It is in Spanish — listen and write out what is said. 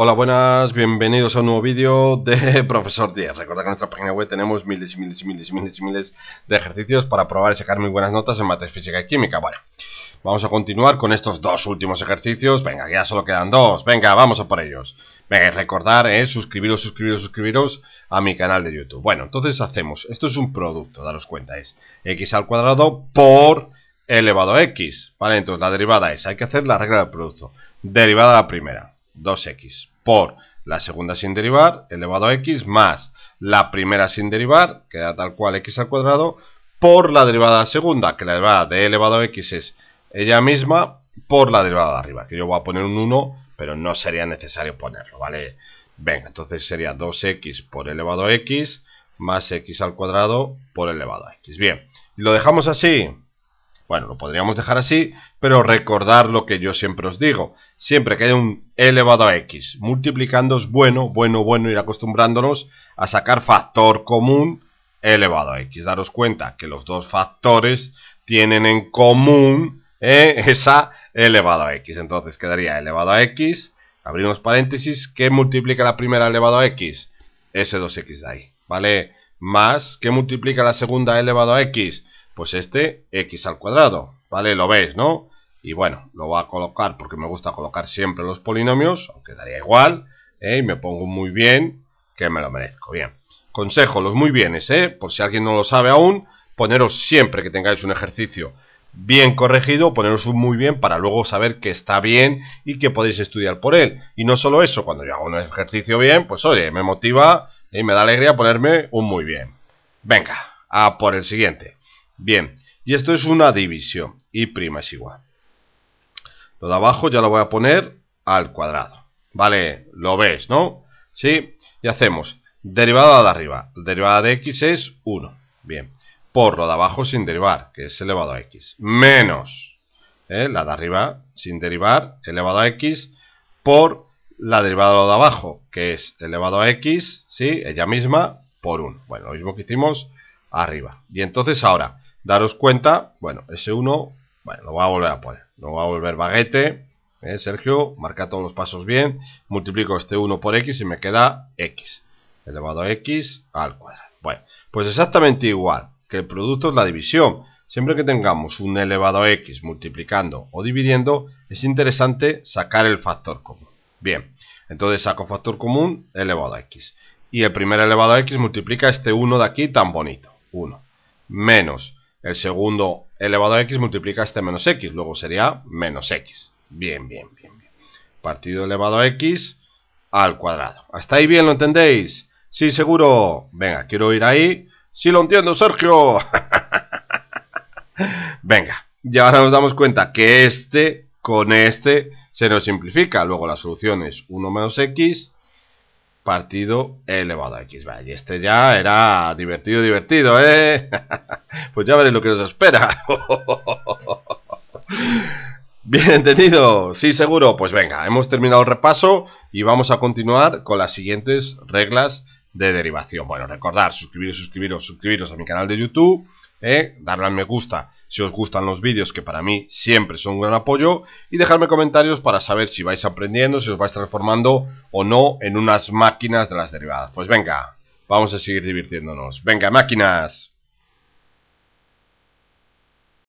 Hola, buenas, bienvenidos a un nuevo vídeo de Profesor Díaz. Recordad que en nuestra página web tenemos miles y miles y miles y miles y miles de ejercicios para probar y sacar muy buenas notas en mates física y química. Bueno, vamos a continuar con estos dos últimos ejercicios. Venga, ya solo quedan dos. Venga, vamos a por ellos. Venga, y recordar, eh, suscribiros, suscribiros, suscribiros a mi canal de YouTube. Bueno, entonces hacemos, esto es un producto, daros cuenta, es x al cuadrado por elevado a x. Vale, entonces la derivada es, hay que hacer la regla del producto. Derivada la primera 2x por la segunda sin derivar elevado a x más la primera sin derivar, que tal cual x al cuadrado, por la derivada de la segunda, que la derivada de elevado a x es ella misma por la derivada de arriba, que yo voy a poner un 1, pero no sería necesario ponerlo, ¿vale? Venga, entonces sería 2x por elevado a x más x al cuadrado por elevado a x. Bien, lo dejamos así. Bueno, lo podríamos dejar así, pero recordar lo que yo siempre os digo. Siempre que haya un elevado a x, multiplicando es bueno, bueno, bueno, ir acostumbrándonos a sacar factor común elevado a x. Daros cuenta que los dos factores tienen en común ¿eh? esa elevado a x. Entonces quedaría elevado a x, abrimos paréntesis, ¿qué multiplica la primera elevado a x? Ese 2x de ahí, ¿vale? Más, ¿qué multiplica la segunda elevado a x? pues este x al cuadrado, ¿vale? Lo veis, ¿no? Y bueno, lo voy a colocar porque me gusta colocar siempre los polinomios, aunque daría igual, ¿eh? Y me pongo muy bien, que me lo merezco, bien. Consejo, los muy bienes, ¿eh? Por si alguien no lo sabe aún, poneros siempre que tengáis un ejercicio bien corregido, poneros un muy bien para luego saber que está bien y que podéis estudiar por él. Y no solo eso, cuando yo hago un ejercicio bien, pues oye, me motiva y me da alegría ponerme un muy bien. Venga, a por el siguiente. Bien, y esto es una división. Y' es igual. Lo de abajo ya lo voy a poner al cuadrado. Vale, lo ves, ¿no? Sí, y hacemos derivada de arriba. Derivada de x es 1. Bien, por lo de abajo sin derivar, que es elevado a x. Menos ¿eh? la de arriba sin derivar, elevado a x, por la derivada de lo de abajo, que es elevado a x, ¿sí? Ella misma, por 1. Bueno, lo mismo que hicimos arriba. Y entonces ahora, daros cuenta, bueno, ese 1, bueno, lo va a volver a poner, lo va a volver baguete, ¿eh, Sergio, marca todos los pasos bien, multiplico este 1 por x y me queda x, elevado a x al cuadrado. Bueno, pues exactamente igual, que el producto es la división. Siempre que tengamos un elevado a x multiplicando o dividiendo, es interesante sacar el factor común. Bien, entonces saco factor común elevado a x. Y el primer elevado a x multiplica este 1 de aquí tan bonito, 1. Menos el segundo elevado a x multiplica este menos x, luego sería menos x. Bien, bien, bien, bien. Partido elevado a x al cuadrado. ¿Hasta ahí bien lo entendéis? Sí, seguro. Venga, quiero ir ahí. Sí lo entiendo, Sergio. Venga, ya ahora nos damos cuenta que este con este se nos simplifica. Luego la solución es 1 menos x partido elevado x. Vale, y este ya era divertido, divertido, ¿eh? pues ya veréis lo que os espera. Bien entendido, sí, seguro. Pues venga, hemos terminado el repaso y vamos a continuar con las siguientes reglas de derivación. Bueno, recordar, suscribiros, suscribiros, suscribiros a mi canal de YouTube, ¿eh? darle al me gusta si os gustan los vídeos, que para mí siempre son un gran apoyo, y dejarme comentarios para saber si vais aprendiendo, si os vais transformando o no en unas máquinas de las derivadas. Pues venga, vamos a seguir divirtiéndonos. Venga, máquinas.